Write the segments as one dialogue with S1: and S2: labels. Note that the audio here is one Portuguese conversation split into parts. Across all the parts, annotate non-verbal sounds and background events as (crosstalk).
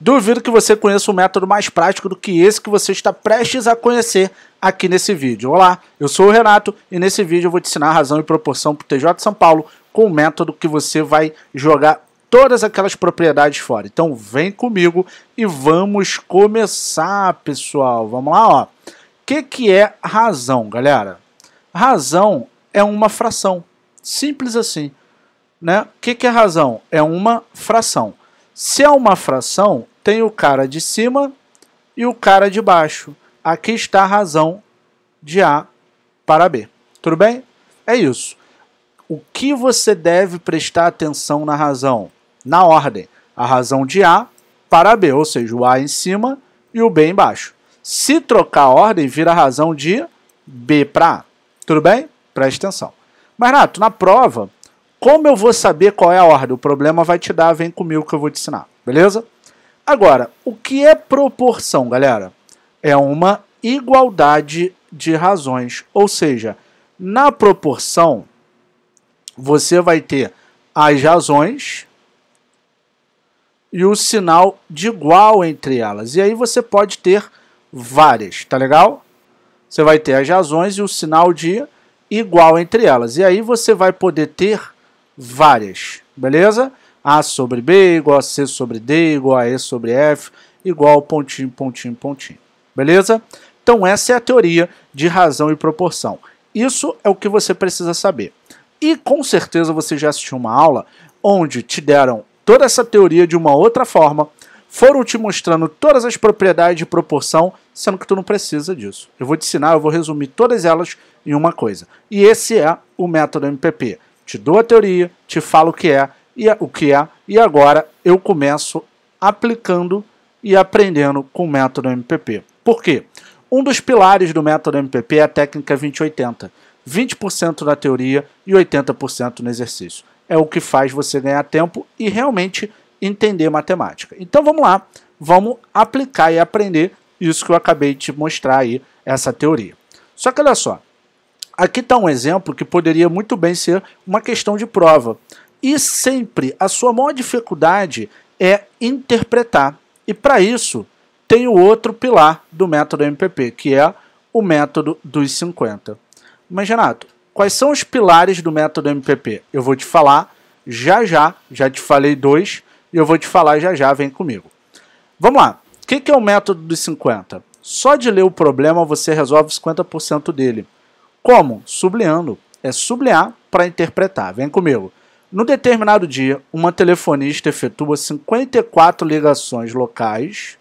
S1: Duvido que você conheça um método mais prático do que esse que você está prestes a conhecer aqui nesse vídeo. Olá, eu sou o Renato e nesse vídeo eu vou te ensinar a razão e proporção para o TJ São Paulo com um método que você vai jogar todas aquelas propriedades fora. Então vem comigo e vamos começar, pessoal. Vamos lá, ó. O que, que é razão, galera? Razão é uma fração. Simples assim. Né? O que, que é razão? É uma fração. Se é uma fração, tem o cara de cima e o cara de baixo. Aqui está a razão de A para B. Tudo bem? É isso. O que você deve prestar atenção na razão? Na ordem, a razão de A para B, ou seja, o A em cima e o B embaixo. Se trocar a ordem, vira a razão de B para A. Tudo bem? Preste atenção. Mas, Nato, na prova, como eu vou saber qual é a ordem? O problema vai te dar, vem comigo que eu vou te ensinar, beleza? Agora, o que é proporção, galera? É uma igualdade de razões, ou seja, na proporção você vai ter as razões e o sinal de igual entre elas. E aí você pode ter várias, tá legal? Você vai ter as razões e o sinal de igual entre elas. E aí você vai poder ter várias, beleza? A sobre B igual a C sobre D igual a E sobre F igual pontinho, pontinho, pontinho, beleza? Então essa é a teoria de razão e proporção. Isso é o que você precisa saber. E com certeza você já assistiu uma aula onde te deram toda essa teoria de uma outra forma, foram te mostrando todas as propriedades de proporção, sendo que tu não precisa disso. Eu vou te ensinar, eu vou resumir todas elas em uma coisa. E esse é o método MPP te dou a teoria, te falo o que é e o que é, e agora eu começo aplicando e aprendendo com o método MPP. Por quê? Um dos pilares do método MPP é a técnica 2080. 20% na teoria e 80% no exercício. É o que faz você ganhar tempo e realmente entender matemática. Então vamos lá, vamos aplicar e aprender isso que eu acabei de mostrar aí, essa teoria. Só que olha só, Aqui está um exemplo que poderia muito bem ser uma questão de prova. E sempre a sua maior dificuldade é interpretar. E para isso, tem o outro pilar do método MPP, que é o método dos 50. Mas, Renato, quais são os pilares do método MPP? Eu vou te falar já já, já te falei dois, e eu vou te falar já já, vem comigo. Vamos lá, o que, é o método dos 50? Só de ler o problema você resolve 50% dele. Como? Sublinhando. É sublinhar para interpretar. Vem comigo. No determinado dia, uma telefonista efetua 54 ligações locais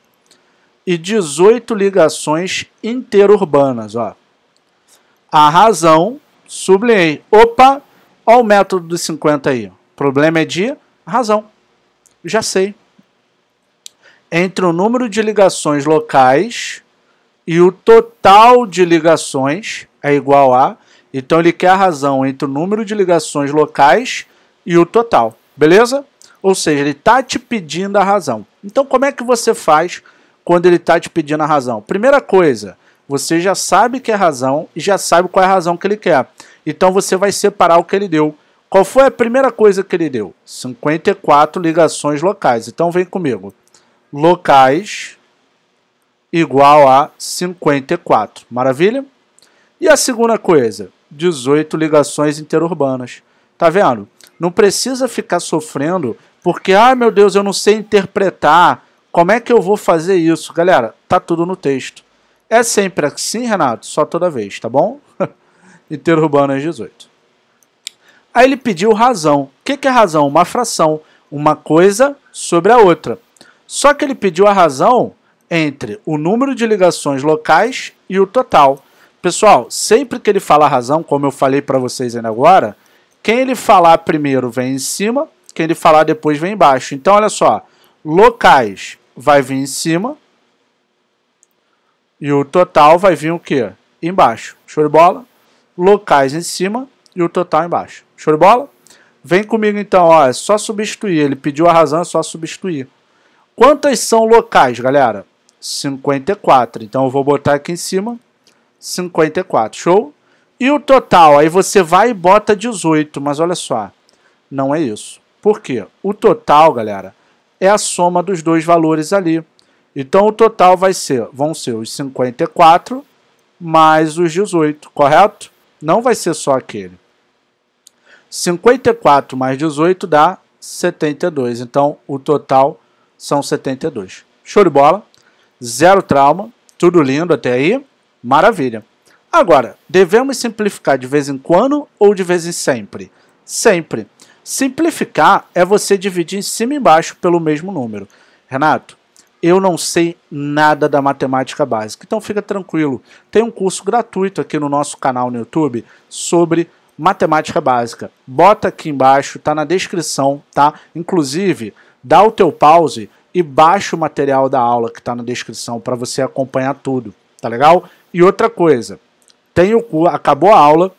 S1: e 18 ligações interurbanas. Ó. A razão, sublinhei. Opa, olha o método dos 50 aí. Problema é de razão. Já sei. Entre o número de ligações locais e o total de ligações é igual a, então ele quer a razão entre o número de ligações locais e o total, beleza? Ou seja, ele está te pedindo a razão. Então, como é que você faz quando ele está te pedindo a razão? Primeira coisa, você já sabe que é razão e já sabe qual é a razão que ele quer. Então, você vai separar o que ele deu. Qual foi a primeira coisa que ele deu? 54 ligações locais. Então, vem comigo. Locais igual a 54. Maravilha? E a segunda coisa, 18 ligações interurbanas. Tá vendo? Não precisa ficar sofrendo porque, ah, meu Deus, eu não sei interpretar. Como é que eu vou fazer isso? Galera, tá tudo no texto. É sempre assim, Renato? Só toda vez, tá bom? (laughs) Interurbanas 18. Aí ele pediu razão. O que é razão? Uma fração. Uma coisa sobre a outra. Só que ele pediu a razão entre o número de ligações locais e o total. Pessoal, sempre que ele fala a razão, como eu falei para vocês ainda agora, quem ele falar primeiro vem em cima, quem ele falar depois vem embaixo. Então, olha só, locais vai vir em cima e o total vai vir o quê? Embaixo. Show de bola? Locais em cima e o total embaixo. Show de bola? Vem comigo então, ó, é só substituir. Ele pediu a razão, é só substituir. Quantas são locais, galera? 54. Então eu vou botar aqui em cima 54, show? E o total, aí você vai e bota 18, mas olha só, não é isso. Por quê? O total, galera, é a soma dos dois valores ali. Então o total vai ser, vão ser os 54 mais os 18, correto? Não vai ser só aquele. 54 mais 18 dá 72. Então o total são 72. Show de bola. Zero trauma. Tudo lindo até aí. Maravilha. Agora, devemos simplificar de vez em quando ou de vez em sempre? Sempre. Simplificar é você dividir em cima e embaixo pelo mesmo número. Renato, eu não sei nada da matemática básica, então fica tranquilo. Tem um curso gratuito aqui no nosso canal no YouTube sobre matemática básica. Bota aqui embaixo, tá na descrição, tá? Inclusive, dá o teu pause e baixa o material da aula que está na descrição para você acompanhar tudo, tá legal? E outra coisa, tem o acabou a aula,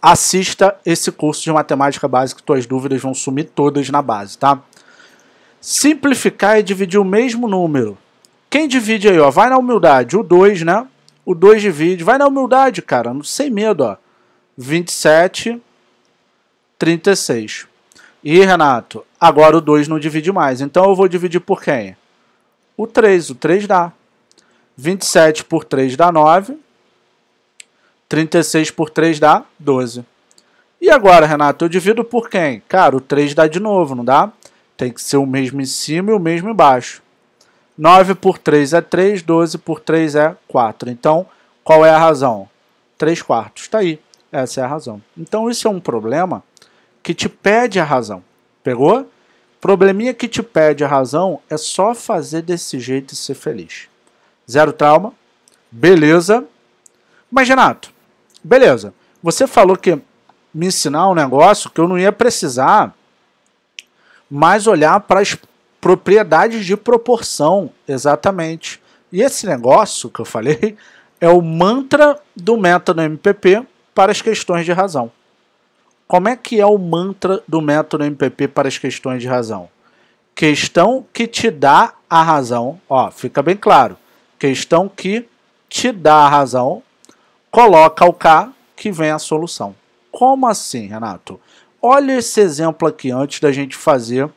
S1: assista esse curso de matemática básica, tuas dúvidas vão sumir todas na base, tá? Simplificar é dividir o mesmo número. Quem divide aí, ó, vai na humildade, o 2, né? O 2 divide, vai na humildade, cara, sem medo, ó. 27, 36. E, Renato, agora o 2 não divide mais, então eu vou dividir por quem? O 3, o 3 dá. 27 por 3 dá 9. 36 por 3 dá 12. E agora, Renato, eu divido por quem? Cara, o 3 dá de novo, não dá? Tem que ser o mesmo em cima e o mesmo embaixo. 9 por 3 é 3, 12 por 3 é 4. Então, qual é a razão? 3 quartos. Está aí. Essa é a razão. Então, isso é um problema que te pede a razão. Pegou? Probleminha que te pede a razão é só fazer desse jeito e ser feliz zero trauma, beleza. Mas, Renato, beleza. Você falou que me ensinar um negócio que eu não ia precisar mais olhar para as propriedades de proporção, exatamente. E esse negócio que eu falei (laughs) é o mantra do método MPP para as questões de razão. Como é que é o mantra do método MPP para as questões de razão? Questão que te dá a razão, ó, fica bem claro. Questão que te dá a razão, coloca o K que vem a solução. Como assim, Renato? Olha esse exemplo aqui antes da gente fazer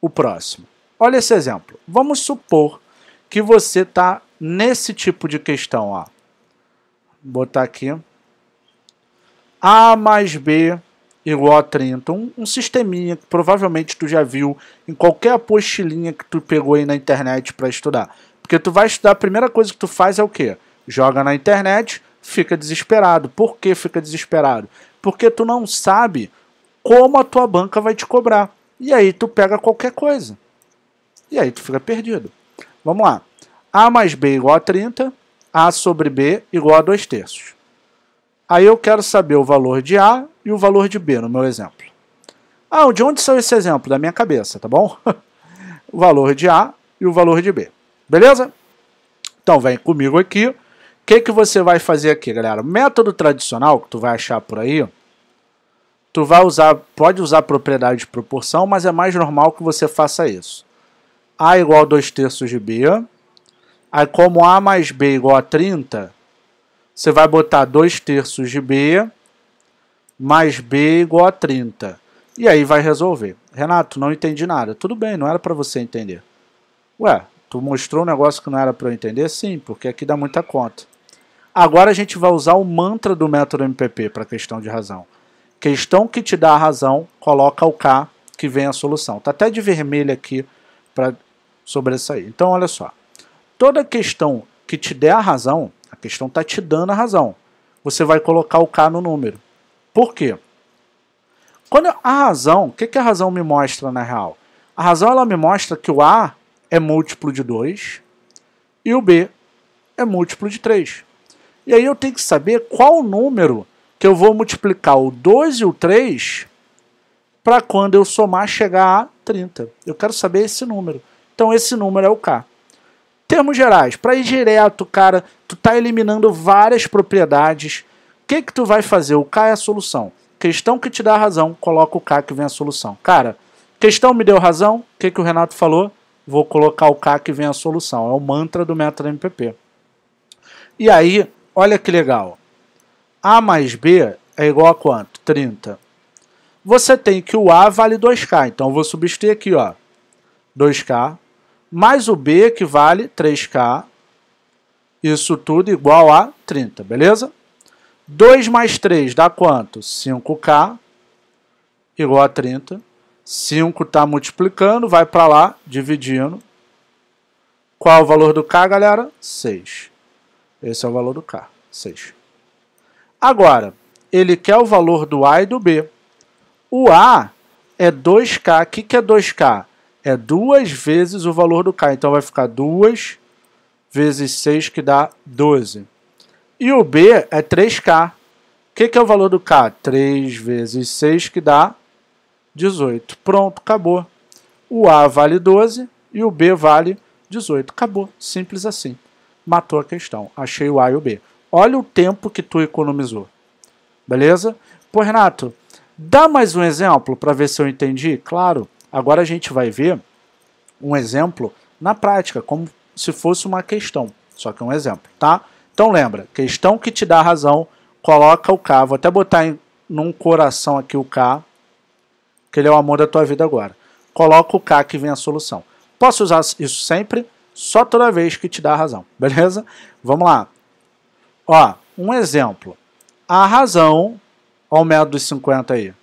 S1: o próximo. Olha esse exemplo. Vamos supor que você está nesse tipo de questão. Ó. Vou botar aqui. A mais B igual a 30. Um, um sisteminha que provavelmente tu já viu em qualquer apostilinha que tu pegou aí na internet para estudar. Porque tu vai estudar, a primeira coisa que tu faz é o quê? Joga na internet, fica desesperado. Por que fica desesperado? Porque tu não sabe como a tua banca vai te cobrar. E aí tu pega qualquer coisa. E aí tu fica perdido. Vamos lá. A mais B igual a 30, A sobre B igual a 2 terços. Aí eu quero saber o valor de A e o valor de B no meu exemplo. Ah, de onde saiu esse exemplo? Da minha cabeça, tá bom? (laughs) o valor de A e o valor de B. Beleza? Então vem comigo aqui. O que, que você vai fazer aqui, galera? método tradicional que tu vai achar por aí, tu vai usar, pode usar propriedade de proporção, mas é mais normal que você faça isso. A igual a 2 terços de B. Aí como A mais B igual a 30, você vai botar 2 terços de B mais B igual a 30. E aí vai resolver. Renato, não entendi nada. Tudo bem, não era para você entender. Ué, Tu mostrou um negócio que não era para eu entender? Sim, porque aqui dá muita conta. Agora a gente vai usar o mantra do método MPP para questão de razão. Questão que te dá a razão, coloca o K que vem a solução. Tá até de vermelho aqui para sobressair. Então olha só. Toda questão que te der a razão, a questão tá te dando a razão. Você vai colocar o K no número. Por quê? Quando a razão, o que, que a razão me mostra na real? A razão ela me mostra que o A é múltiplo de 2 e o B é múltiplo de 3. E aí eu tenho que saber qual número que eu vou multiplicar o 2 e o 3 para quando eu somar chegar a 30. Eu quero saber esse número. Então esse número é o K. Termos gerais, para ir direto, cara, tu tá eliminando várias propriedades. O que que tu vai fazer? O K é a solução. Questão que te dá razão, coloca o K que vem a solução. Cara, questão me deu razão, o que que o Renato falou? vou colocar o K que vem a solução. É o mantra do método MPP. E aí, olha que legal. A mais B é igual a quanto? 30. Você tem que o A vale 2K, então eu vou substituir aqui, ó. 2K, mais o B que vale 3K, isso tudo igual a 30, beleza? 2 mais 3 dá quanto? 5K, igual a 30. 5 está multiplicando, vai para lá, dividindo. Qual é o valor do K, galera? 6. Esse é o valor do K, 6. Agora, ele quer o valor do A e do B. O A é 2K. O que, que é 2K? É duas vezes o valor do K. Então vai ficar 2 vezes 6, que dá 12. E o B é 3K. O que, que é o valor do K? 3 vezes 6, que dá 18. Pronto, acabou. O A vale 12 e o B vale 18. Acabou, simples assim. Matou a questão. Achei o A e o B. Olha o tempo que tu economizou. Beleza? Pô, Renato, dá mais um exemplo para ver se eu entendi? Claro, agora a gente vai ver um exemplo na prática, como se fosse uma questão, só que é um exemplo, tá? Então lembra, questão que te dá razão, coloca o K, vou até botar em, num coração aqui o K, que ele é o amor da tua vida agora. Coloca o K que vem a solução. Posso usar isso sempre, só toda vez que te dá a razão, (laughs) beleza? Vamos lá. Ó, um exemplo. A razão, ó o método dos 50 aí.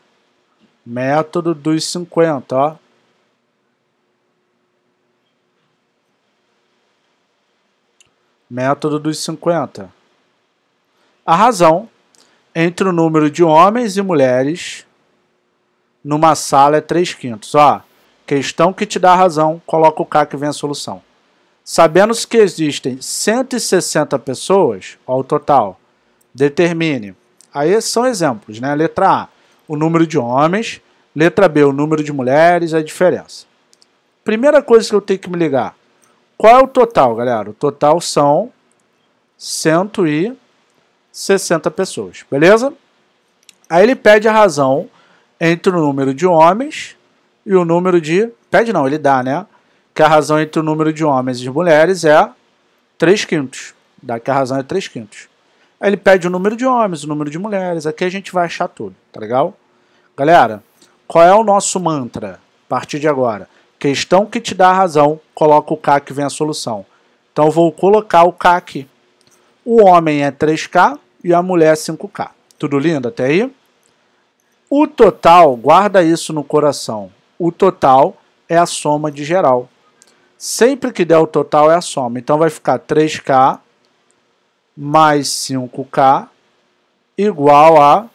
S1: Método dos 50, ó. Método dos 50. A razão entre o número de homens e mulheres numa sala é 3 quintos. Ó, questão que te dá razão, coloca o K que vem a solução. Sabendo-se que existem 160 pessoas, ao total, determine. Aí são exemplos, né? Letra A, o número de homens. Letra B, o número de mulheres, a diferença. Primeira coisa que eu tenho que me ligar. Qual é o total, galera? O total são 160 pessoas, beleza? Aí ele pede a razão entre o número de homens e o número de. Pede não, ele dá, né? Que a razão entre o número de homens e de mulheres é 3 quintos. Dá que a razão é 3 quintos. Aí ele pede o número de homens, o número de mulheres. Aqui a gente vai achar tudo, tá legal? Galera, qual é o nosso mantra a partir de agora? Questão que te dá a razão, coloca o K que vem a solução. Então vou colocar o K aqui. O homem é 3K e a mulher é 5K. Tudo lindo até aí? O total, guarda isso no coração. O total é a soma de geral. Sempre que der o total é a soma. Então vai ficar 3K mais 5K igual a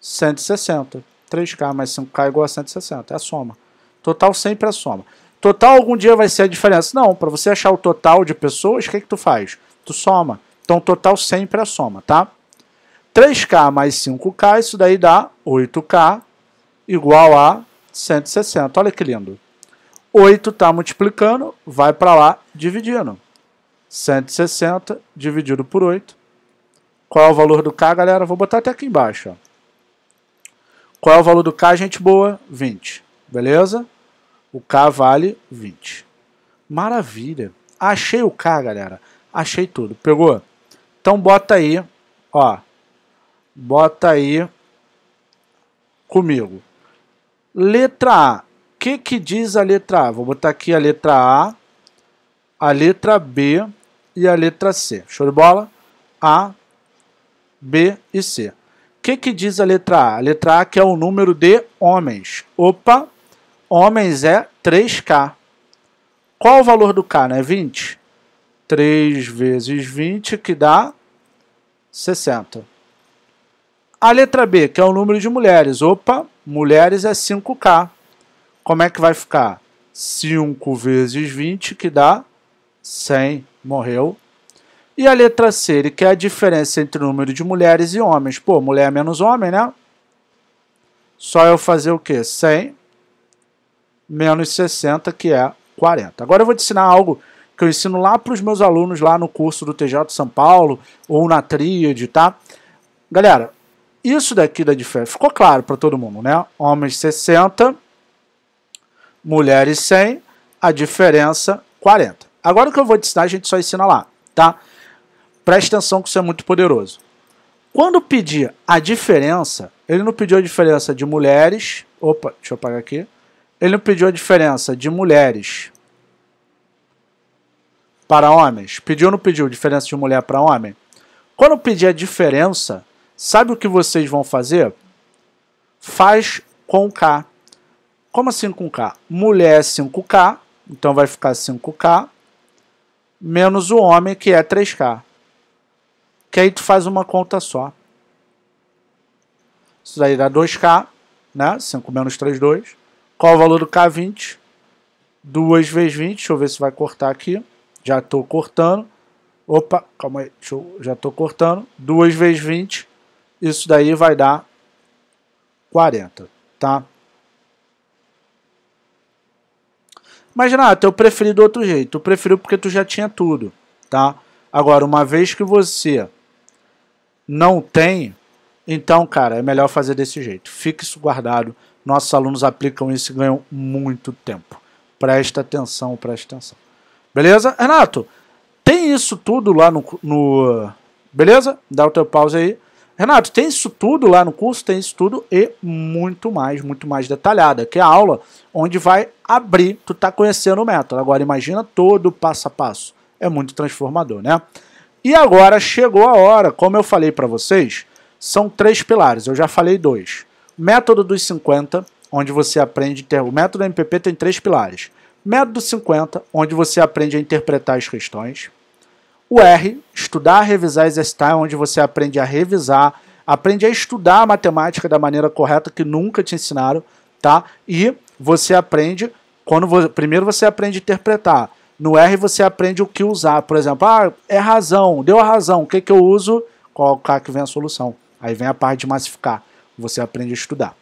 S1: 160. 3K mais 5K igual a 160. É a soma. Total sempre é a soma. Total algum dia vai ser a diferença. Não, para você achar o total de pessoas, o que, que tu faz? Tu soma. Então total sempre é a soma, tá? 3K mais 5K, isso daí dá 8K igual a 160. Olha que lindo. 8 está multiplicando, vai para lá dividindo. 160 dividido por 8. Qual é o valor do K, galera? Vou botar até aqui embaixo. Ó. Qual é o valor do K, gente boa? 20. Beleza? O K vale 20. Maravilha. Achei o K, galera. Achei tudo. Pegou? Então bota aí, ó, Bota aí comigo. Letra A. O que, que diz a letra A? Vou botar aqui a letra A, a letra B e a letra C. Show de bola? A, B e C. O que, que diz a letra A? A letra A que é o número de homens. Opa, homens é 3K. Qual o valor do K? Não é 20? 3 vezes 20 que dá 60. A letra B, que é o número de mulheres. Opa, mulheres é 5K. Como é que vai ficar? 5 vezes 20, que dá 100. Morreu. E a letra C, ele quer a diferença entre o número de mulheres e homens. Pô, mulher é menos homem, né? Só eu fazer o quê? 100 menos 60, que é 40. Agora eu vou te ensinar algo que eu ensino lá para os meus alunos lá no curso do TJ São Paulo ou na Tríade, tá? Galera, isso daqui da diferença ficou claro para todo mundo, né? Homens 60, mulheres 100, a diferença 40. Agora o que eu vou te ensinar, a gente só ensina lá, tá? Presta atenção que isso é muito poderoso. Quando pedir a diferença, ele não pediu a diferença de mulheres. Opa, deixa eu apagar aqui. Ele não pediu a diferença de mulheres para homens. Pediu ou não pediu diferença de mulher para homem? Quando pedir a diferença, Sabe o que vocês vão fazer? Faz com K. Como assim com K? Mulher é 5K, então vai ficar 5K, menos o homem, que é 3K. Que aí tu faz uma conta só. Isso daí dá 2K, né? 5 menos 3, 2. Qual o valor do K? 20. 2 vezes 20, deixa eu ver se vai cortar aqui. Já estou cortando. Opa, calma aí, eu, já estou cortando. 2 vezes 20 isso daí vai dar 40, tá? Mas, Renato, ah, eu preferi do outro jeito. Eu preferi porque tu já tinha tudo, tá? Agora, uma vez que você não tem, então, cara, é melhor fazer desse jeito. Fique isso guardado. Nossos alunos aplicam isso e ganham muito tempo. Presta atenção, presta atenção. Beleza? Renato, tem isso tudo lá no... no beleza? Dá o teu pause aí. Renato, tem isso tudo lá no curso, tem isso tudo e muito mais, muito mais detalhada, que é a aula onde vai abrir, tu tá conhecendo o método. Agora imagina todo o passo a passo. É muito transformador, né? E agora chegou a hora, como eu falei para vocês, são três pilares, eu já falei dois. Método dos 50, onde você aprende o método MPP tem três pilares. Método 50, onde você aprende a interpretar as questões. O R, estudar, revisar, exercitar, é onde você aprende a revisar, aprende a estudar a matemática da maneira correta que nunca te ensinaram, tá? E você aprende quando você, primeiro você aprende a interpretar. No R você aprende o que usar. Por exemplo, ah, é razão, deu a razão, o que, que eu uso? Colocar que vem a solução. Aí vem a parte de massificar. Você aprende a estudar.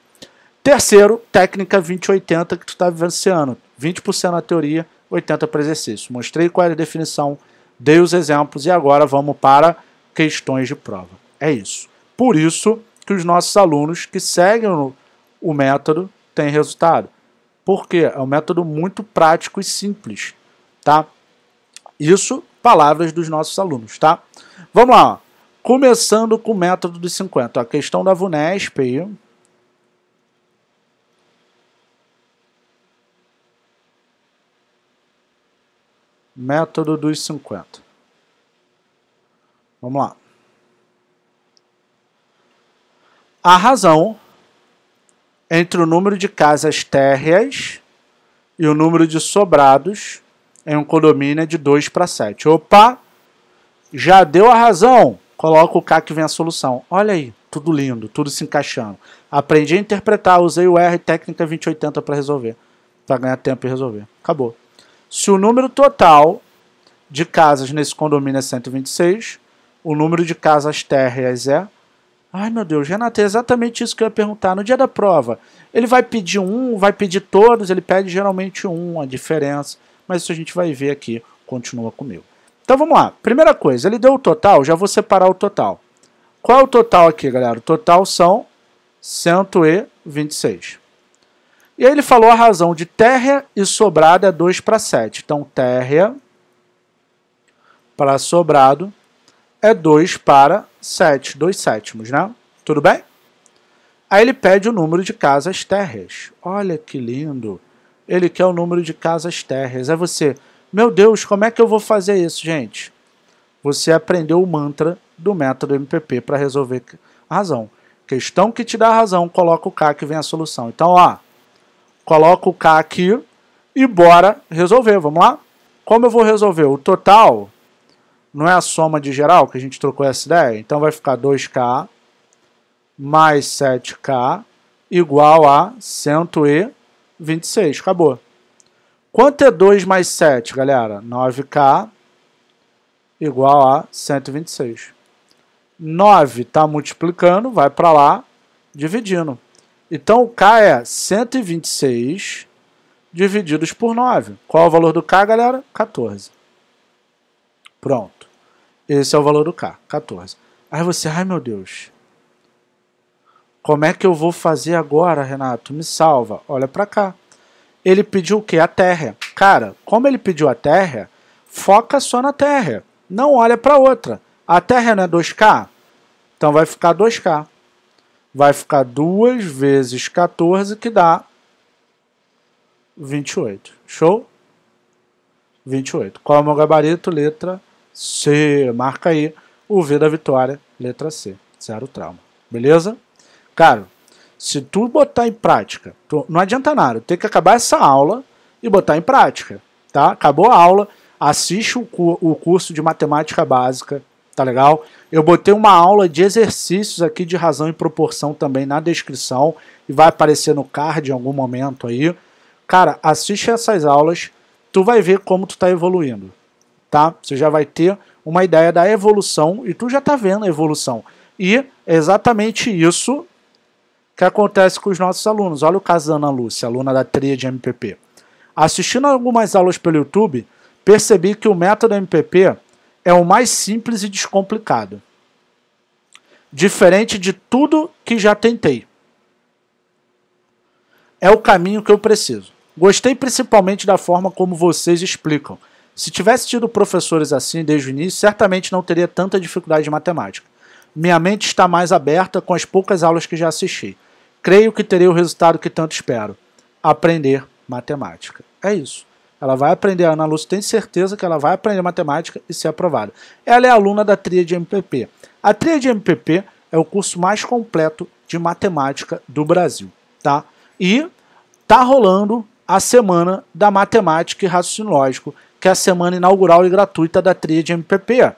S1: Terceiro, técnica 20-80 que tu está vivenciando. 20% na teoria, 80% para exercício. Mostrei qual é a definição dei os exemplos e agora vamos para questões de prova. É isso. Por isso que os nossos alunos que seguem o método têm resultado. Porque é um método muito prático e simples, tá? Isso, palavras dos nossos alunos, tá? Vamos lá. Começando com o método dos 50. A questão da VUNESP aí, método dos 50. Vamos lá. A razão entre o número de casas térreas e o número de sobrados em um condomínio é de 2 para 7. Opa! Já deu a razão. Coloca o K que vem a solução. Olha aí, tudo lindo, tudo se encaixando. Aprendi a interpretar, usei o R técnica 2080 para resolver. Para ganhar tempo e resolver. Acabou. Se o número total de casas nesse condomínio é 126, o número de casas térreas é. Ai meu Deus, Renata, é exatamente isso que eu ia perguntar. No dia da prova, ele vai pedir um, vai pedir todos, ele pede geralmente um, a diferença, mas isso a gente vai ver aqui. Continua comigo. Então vamos lá. Primeira coisa, ele deu o total, já vou separar o total. Qual é o total aqui, galera? O total são 126. E aí ele falou a razão de térrea e então, sobrado é 2 para 7. Então, térrea para sobrado é 2 para 7, 2 sétimos, né? Tudo bem? Aí ele pede o número de casas térreas. Olha que lindo! Ele quer o número de casas térreas. É você, meu Deus, como é que eu vou fazer isso, gente? Você aprendeu o mantra do método MPP para resolver a razão. Questão que te dá a razão, coloca o K que vem a solução. Então, ó, Coloco o K aqui e bora resolver. Vamos lá? Como eu vou resolver? O total não é a soma de geral que a gente trocou essa ideia? Então vai ficar 2K mais 7K igual a 126. Acabou. Quanto é 2 mais 7, galera? 9K igual a 126. 9 está multiplicando, vai para lá, dividindo. Então, o K é 126 divididos por 9. Qual é o valor do K, galera? 14. Pronto. Esse é o valor do K, 14. Aí você, ai meu Deus, como é que eu vou fazer agora, Renato? Me salva. Olha para cá. Ele pediu o quê? A terra. Cara, como ele pediu a terra, foca só na terra. Não olha para outra. A terra não é 2K? Então vai ficar 2K vai ficar 2 vezes 14, que dá 28. Show? 28. Qual é o meu gabarito? Letra C. Marca aí o V da vitória, letra C. Zero trauma. Beleza? Cara, se tu botar em prática, tu, não adianta nada, tem que acabar essa aula e botar em prática. Tá? Acabou a aula, assiste o, o curso de matemática básica, tá legal? Eu botei uma aula de exercícios aqui de razão e proporção também na descrição e vai aparecer no card em algum momento aí. Cara, assiste essas aulas, tu vai ver como tu tá evoluindo, tá? Você já vai ter uma ideia da evolução e tu já tá vendo a evolução. E é exatamente isso que acontece com os nossos alunos. Olha o caso da Ana Lúcia, aluna da tria de MPP. Assistindo algumas aulas pelo YouTube, percebi que o método MPP é o mais simples e descomplicado. Diferente de tudo que já tentei. É o caminho que eu preciso. Gostei principalmente da forma como vocês explicam. Se tivesse tido professores assim desde o início, certamente não teria tanta dificuldade de matemática. Minha mente está mais aberta com as poucas aulas que já assisti. Creio que terei o resultado que tanto espero: aprender matemática. É isso. Ela vai aprender, a Ana Lúcia tem certeza que ela vai aprender matemática e ser aprovada. Ela é aluna da tria de MPP. A tria de MPP é o curso mais completo de matemática do Brasil, tá? E tá rolando a semana da matemática e raciocínio lógico, que é a semana inaugural e gratuita da tria de MPP. A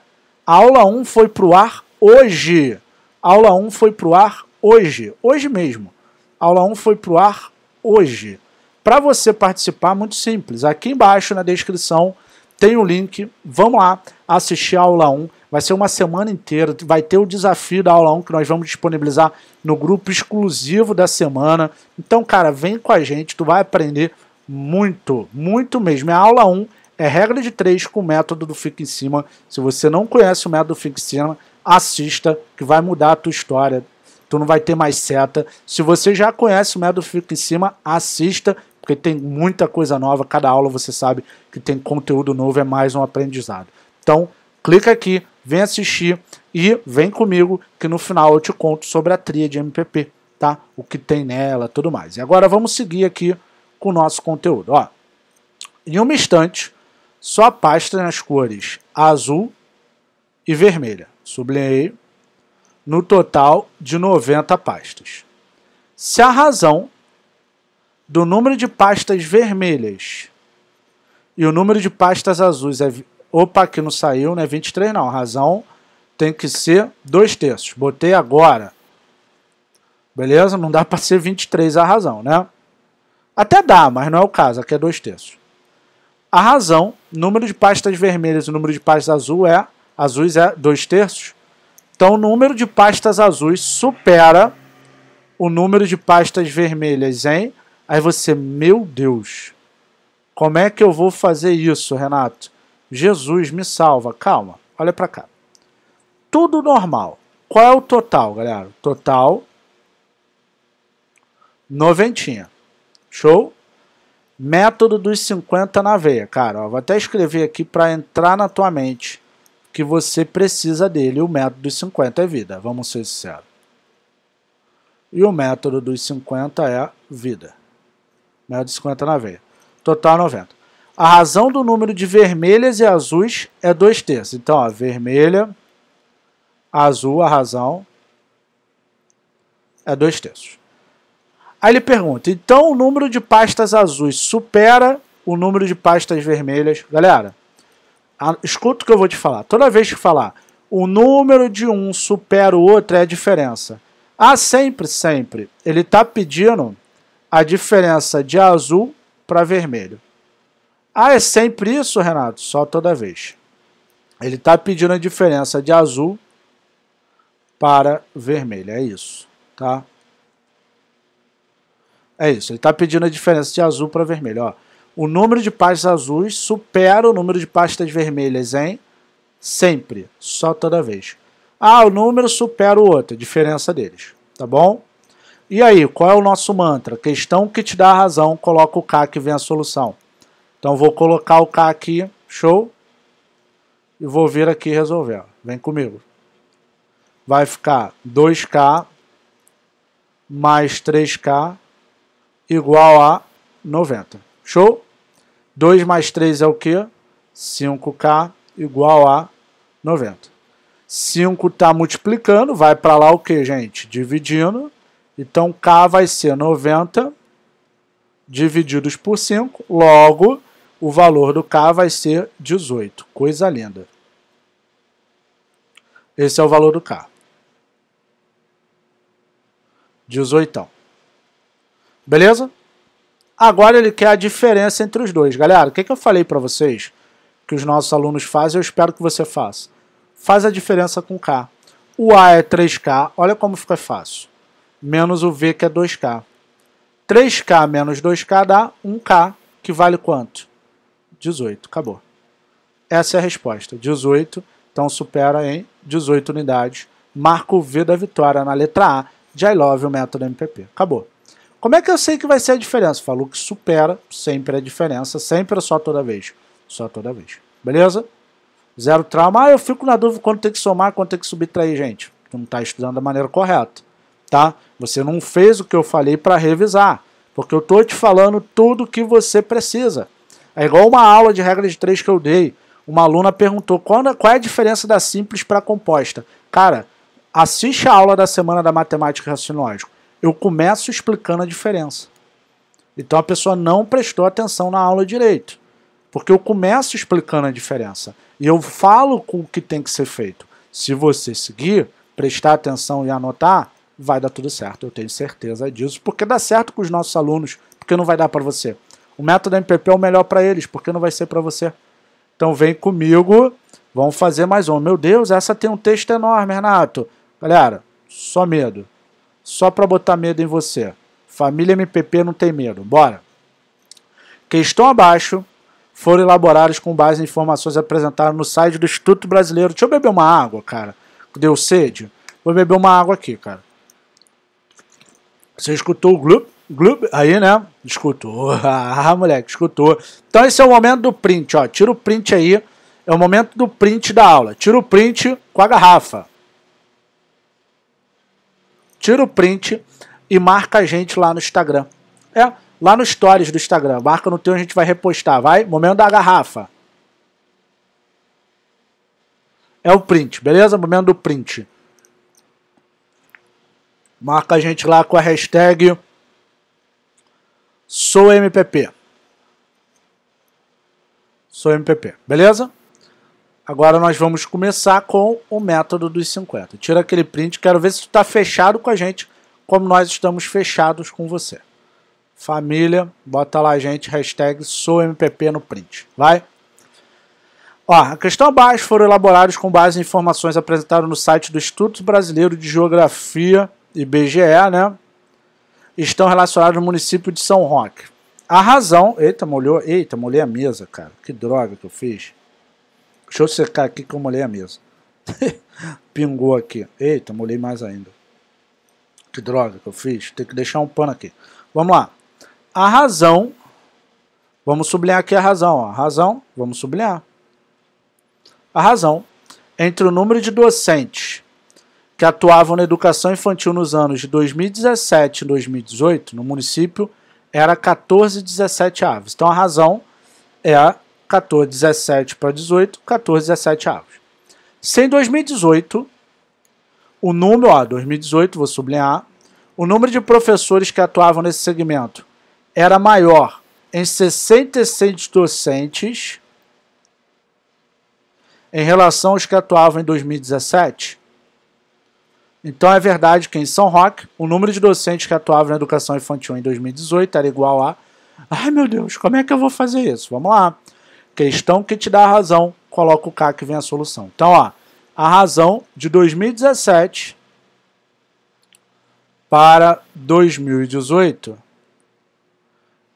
S1: aula 1 foi pro ar hoje. A aula 1 foi pro ar hoje, hoje mesmo. A aula 1 foi pro ar hoje. Para você participar, muito simples. Aqui embaixo na descrição tem o um link. Vamos lá assistir a aula 1. Vai ser uma semana inteira. Vai ter o desafio da aula 1 que nós vamos disponibilizar no grupo exclusivo da semana. Então, cara, vem com a gente. Tu vai aprender muito, muito mesmo. É a aula 1 é regra de três com o método do Fica em Cima. Se você não conhece o método do Fica em Cima, assista, que vai mudar a tua história. Tu não vai ter mais seta. Se você já conhece o método Fica em Cima, assista, porque tem muita coisa nova, cada aula você sabe que tem conteúdo novo, é mais um aprendizado. Então, clica aqui, vem assistir e vem comigo que no final eu te conto sobre a tria de MPP, tá? O que tem nela, tudo mais. E agora vamos seguir aqui com o nosso conteúdo, ó. Em um estante, só a pasta nas cores azul e vermelha. Sublinhei no total de 90 pastas. Se a razão do número de pastas vermelhas e o número de pastas azuis é. Opa, aqui não saiu, não é 23, não. Razão tem que ser dois terços. Botei agora. Beleza? Não dá para ser 23 a razão, né? Até dá, mas não é o caso. Aqui é dois terços. A razão, número de pastas vermelhas e número de pastas azul é, azuis é dois terços. Então, o número de pastas azuis supera o número de pastas vermelhas em Aí você, meu Deus, como é que eu vou fazer isso, Renato? Jesus me salva. Calma, olha para cá. Tudo normal. Qual é o total, galera? Total noventinha. Show? Método dos 50 na veia, cara. Ó, vou até escrever aqui para entrar na tua mente que você precisa dele. O método dos 50 é vida, vamos ser sinceros. E o método dos 50 é vida né, de 50 na veia. Total 90. A razão do número de vermelhas e azuis é 2 terços. Então, ó, vermelha, azul, a razão é 2 terços. Aí ele pergunta, então o número de pastas azuis supera o número de pastas vermelhas? Galera, escuta o que eu vou te falar. Toda vez que falar o número de um supera o outro, é a diferença. Ah, sempre, sempre. Ele está pedindo a diferença de azul para vermelho. Ah, é sempre isso, Renato? Só toda vez. Ele está pedindo a diferença de azul para vermelho. É isso, tá? É isso. Ele está pedindo a diferença de azul para vermelho. Ó, o número de pastas azuis supera o número de pastas vermelhas em sempre, só toda vez. Ah, o número supera o outro, a diferença deles, tá bom? E aí, qual é o nosso mantra? Questão que te dá a razão, coloca o K que vem a solução. Então vou colocar o K aqui, show? E vou vir aqui resolver. Vem comigo. Vai ficar 2K mais 3K igual a 90. Show? 2 mais 3 é o quê? 5K igual a 90. 5 está multiplicando, vai para lá o que, gente? Dividindo. Então, K vai ser 90 divididos por 5, logo, o valor do K vai ser 18. Coisa linda. Esse é o valor do K. 18. Beleza? Agora ele quer a diferença entre os dois. Galera, o que, é que eu falei para vocês que os nossos alunos fazem, eu espero que você faça. Faz a diferença com K. O A é 3K, olha como fica fácil menos o V, que é 2K. 3K menos 2K dá 1K, que vale quanto? 18, acabou. Essa é a resposta, 18. Então supera em 18 unidades. Marca o V da vitória na letra A de I Love, o método MPP. Acabou. Como é que eu sei que vai ser a diferença? Falou que supera sempre a é diferença, sempre ou é só toda vez? Só toda vez. Beleza? Zero trauma. Ah, eu fico na dúvida quando tem que somar, quando tem que subtrair, gente. não está estudando da maneira correta tá? Você não fez o que eu falei para revisar, porque eu tô te falando tudo que você precisa. É igual uma aula de regra de três que eu dei. Uma aluna perguntou qual é a diferença da simples para composta. Cara, assiste a aula da semana da matemática e raciocínio lógico. Eu começo explicando a diferença. Então a pessoa não prestou atenção na aula direito, porque eu começo explicando a diferença e eu falo com o que tem que ser feito. Se você seguir, prestar atenção e anotar, vai dar tudo certo, eu tenho certeza disso, porque dá certo com os nossos alunos, porque não vai dar para você. O método MPP é o melhor para eles, porque não vai ser para você. Então vem comigo, vamos fazer mais um. Meu Deus, essa tem um texto enorme, Renato. Galera, só medo. Só para botar medo em você. Família MPP não tem medo. Bora. Questão abaixo foram elaboradas com base em informações apresentadas no site do Instituto Brasileiro. Deixa eu beber uma água, cara. Deu sede? Vou beber uma água aqui, cara. Você escutou o Gloop? glup, aí, né? Escutou. (laughs) Ah, moleque, escutou. Então esse é o momento do print, ó. Tira o print aí. É o momento do print da aula. Tira o print com a garrafa. Tira o print e marca a gente lá no Instagram. É, lá no stories do Instagram. Marca no teu, a gente vai repostar. Vai, momento da garrafa. É o print, beleza? Momento do print. Marca a gente lá com a hashtag SouMPP. SouMPP, beleza? Agora nós vamos começar com o método dos 50. Tira aquele print, quero ver se tu está fechado com a gente, como nós estamos fechados com você. Família, bota lá a gente, hashtag SouMPP no print. Vai? Ó, a questão abaixo foram elaborados com base em informações apresentadas no site do Instituto Brasileiro de Geografia IBGE, né, estão relacionados ao município de São Roque. A razão. Eita, molhou. Eita, molhei a mesa, cara. Que droga que eu fiz. Deixa eu secar aqui que eu molhei a mesa. (laughs) Pingou aqui. Eita, molhei mais ainda. Que droga que eu fiz. Tem que deixar um pano aqui. Vamos lá. A razão. Vamos sublinhar aqui a razão. A razão. Vamos sublinhar. A razão. Entre o número de docentes que atuavam na educação infantil nos anos de 2017 e 2018 no município era 14 17 aves Então a razão é 14 17 para 18, 14 17 aves Se em 2018 o número, ó, 2018, vou sublinhar, o número de professores que atuavam nesse segmento era maior em 66 docentes em relação aos que atuavam em 2017. Então é verdade que em São Roque, o número de docentes que atuavam na educação infantil em 2018 era igual a. Ai meu Deus, como é que eu vou fazer isso? Vamos lá. Questão que te dá a razão, coloca o K que vem a solução. Então, ó, a razão de 2017 para 2018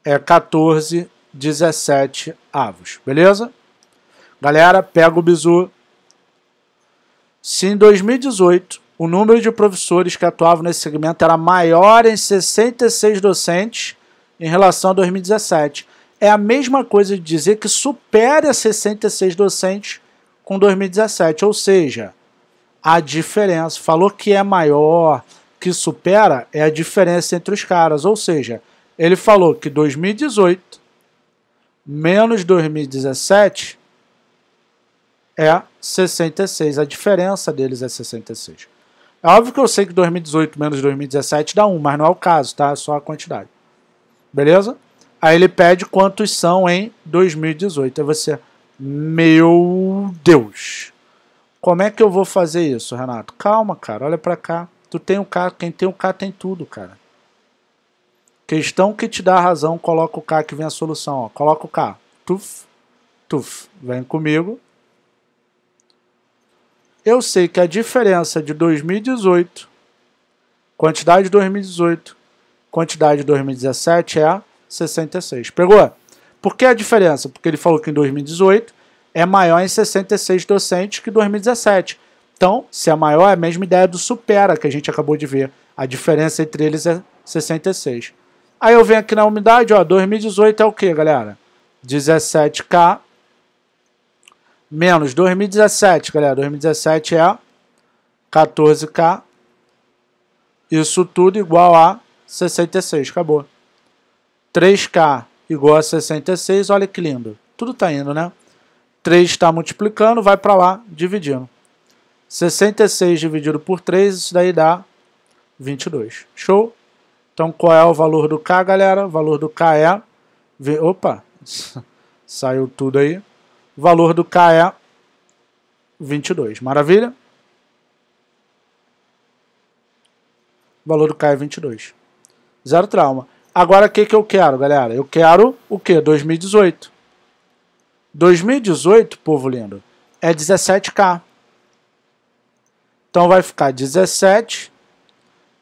S1: é 14, 17 avos, beleza? Galera, pega o bizu. Se em 2018 o número de professores que atuavam nesse segmento era maior em 66 docentes em relação a 2017. É a mesma coisa de dizer que supera 66 docentes com 2017, ou seja, a diferença, falou que é maior, que supera, é a diferença entre os caras, ou seja, ele falou que 2018 menos 2017 é 66, a diferença deles é 66. É óbvio que eu sei que 2018 menos 2017 dá 1, mas não é o caso, tá? É só a quantidade. Beleza? Aí ele pede quantos são em 2018. Aí você, meu Deus. Como é que eu vou fazer isso, Renato? Calma, cara, olha para cá. Tu tem o um K, quem tem o um K tem tudo, cara. Questão que te dá a razão, coloca o K que vem a solução, ó. Coloca o K. Tuf, tuf. Vem comigo eu sei que a diferença de 2018, quantidade de 2018, quantidade de 2017 é 66. Pegou? Por que a diferença? Porque ele falou que em 2018 é maior em 66 docentes que 2017. Então, se é maior, é a mesma ideia do supera que a gente acabou de ver. A diferença entre eles é 66. Aí eu venho aqui na umidade, ó, 2018 é o que, galera? 17K menos 2017, galera. 2017 é 14K. Isso tudo igual a 66, acabou. 3K igual a 66, olha que lindo. Tudo está indo, né? 3 está multiplicando, vai para lá, dividindo. 66 dividido por 3, isso daí dá 22. Show? Então, qual é o valor do K, galera? O valor do K é... Opa! (laughs) Saiu tudo aí valor do K é 22. Maravilha? O valor do K é 22. Zero trauma. Agora, o que, que eu quero, galera? Eu quero o quê? 2018. 2018, povo lindo, é 17K. Então vai ficar 17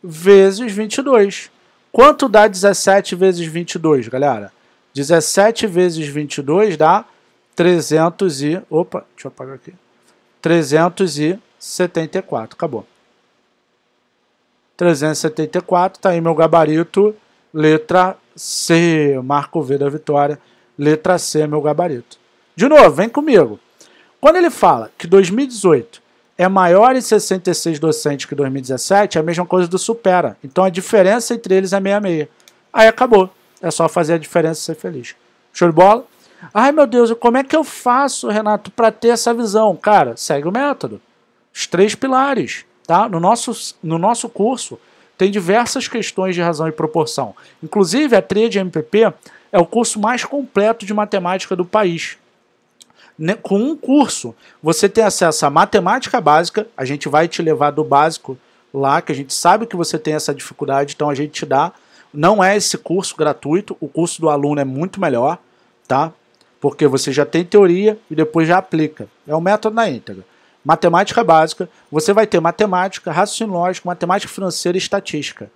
S1: vezes 22. Quanto dá 17 vezes 22, galera? 17 vezes 22 dá 300 e... Opa, deixa eu apagar aqui. 374, acabou. 374, tá aí meu gabarito, letra C, marco V da vitória, letra C meu gabarito. De novo, vem comigo. Quando ele fala que 2018 é maior em 66 docentes que 2017, é a mesma coisa do supera. Então a diferença entre eles é 66. Aí acabou. É só fazer a diferença e ser feliz. Show de bola? Ai meu Deus, como é que eu faço, Renato, para ter essa visão? Cara, segue o método. Os três pilares, tá? No nosso, no nosso curso tem diversas questões de razão e proporção. Inclusive, a Trade MPP é o curso mais completo de matemática do país. Com um curso, você tem acesso à matemática básica, a gente vai te levar do básico lá, que a gente sabe que você tem essa dificuldade, então a gente te dá. Não é esse curso gratuito, o curso do aluno é muito melhor, tá? porque você já tem teoria e depois já aplica. É o método na íntegra. Matemática básica, você vai ter matemática, raciocínio lógico, matemática financeira e estatística,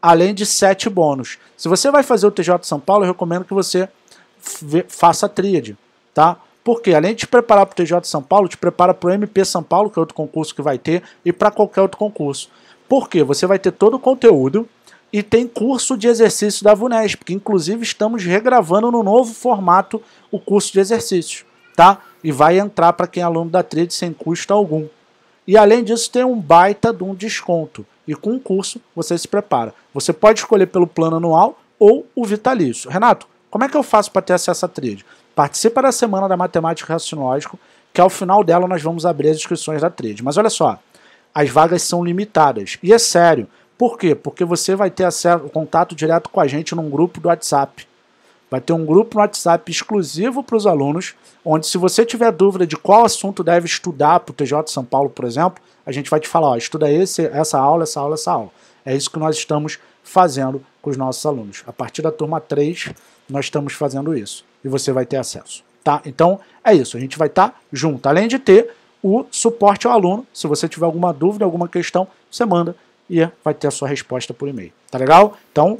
S1: além de sete bônus. Se você vai fazer o TJ São Paulo, eu recomendo que você faça a tríade, tá? Porque além de te preparar para o TJ São Paulo, te prepara para o MP São Paulo, que é outro concurso que vai ter, e para qualquer outro concurso. Porque você vai ter todo o conteúdo, e tem curso de exercício da VUNESP, que inclusive estamos regravando no novo formato o curso de exercício, tá? E vai entrar para quem é aluno da Trade sem custo algum. E além disso, tem um baita de um desconto. E com o curso você se prepara. Você pode escolher pelo plano anual ou o vitalício. Renato, como é que eu faço para ter acesso à trade? Participa da semana da matemática racionológica, que ao final dela nós vamos abrir as inscrições da trade. Mas olha só, as vagas são limitadas. E é sério, por quê? Porque você vai ter acesso, contato direto com a gente num grupo do WhatsApp. Vai ter um grupo no WhatsApp exclusivo para os alunos, onde se você tiver dúvida de qual assunto deve estudar para o TJ São Paulo, por exemplo, a gente vai te falar, ó, estuda esse, essa aula, essa aula, essa aula. É isso que nós estamos fazendo com os nossos alunos. A partir da turma 3, nós estamos fazendo isso e você vai ter acesso, tá? Então, é isso, a gente vai estar tá junto. Além de ter o suporte ao aluno, se você tiver alguma dúvida, alguma questão, você manda e vai ter a sua resposta por e-mail. Tá legal? Então,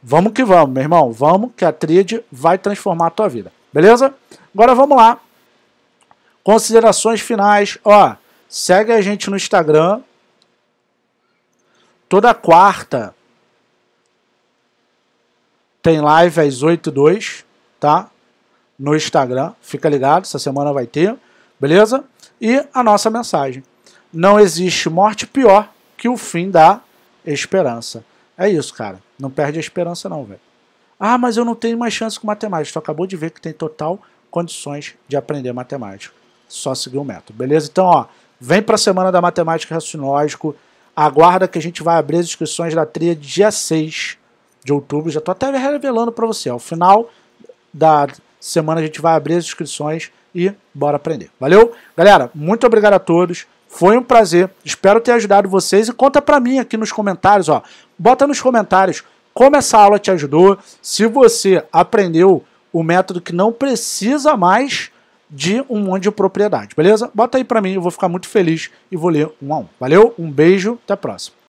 S1: vamos que vamos, meu irmão. Vamos que a trade vai transformar a tua vida. Beleza? Agora vamos lá. Considerações finais. Ó, segue a gente no Instagram. Toda quarta tem live às 8 e 2, tá? No Instagram. Fica ligado, essa semana vai ter. Beleza? E a nossa mensagem. Não existe morte pior que o fim dá esperança. É isso, cara. Não perde a esperança, não, velho. Ah, mas eu não tenho mais chance com matemática. Tu acabou de ver que tem total condições de aprender matemática. Só seguir o método, beleza? Então, ó, vem para a Semana da Matemática e Aguarda que a gente vai abrir as inscrições da tria dia 6 de outubro. Já tô até revelando para você. Ao final da semana a gente vai abrir as inscrições e bora aprender. Valeu? Galera, muito obrigado a todos. Foi um prazer. Espero ter ajudado vocês e conta para mim aqui nos comentários, ó. Bota nos comentários como essa aula te ajudou, se você aprendeu o método que não precisa mais de um monte de propriedade, beleza? Bota aí para mim, eu vou ficar muito feliz e vou ler um a um. Valeu, um beijo, até a próxima.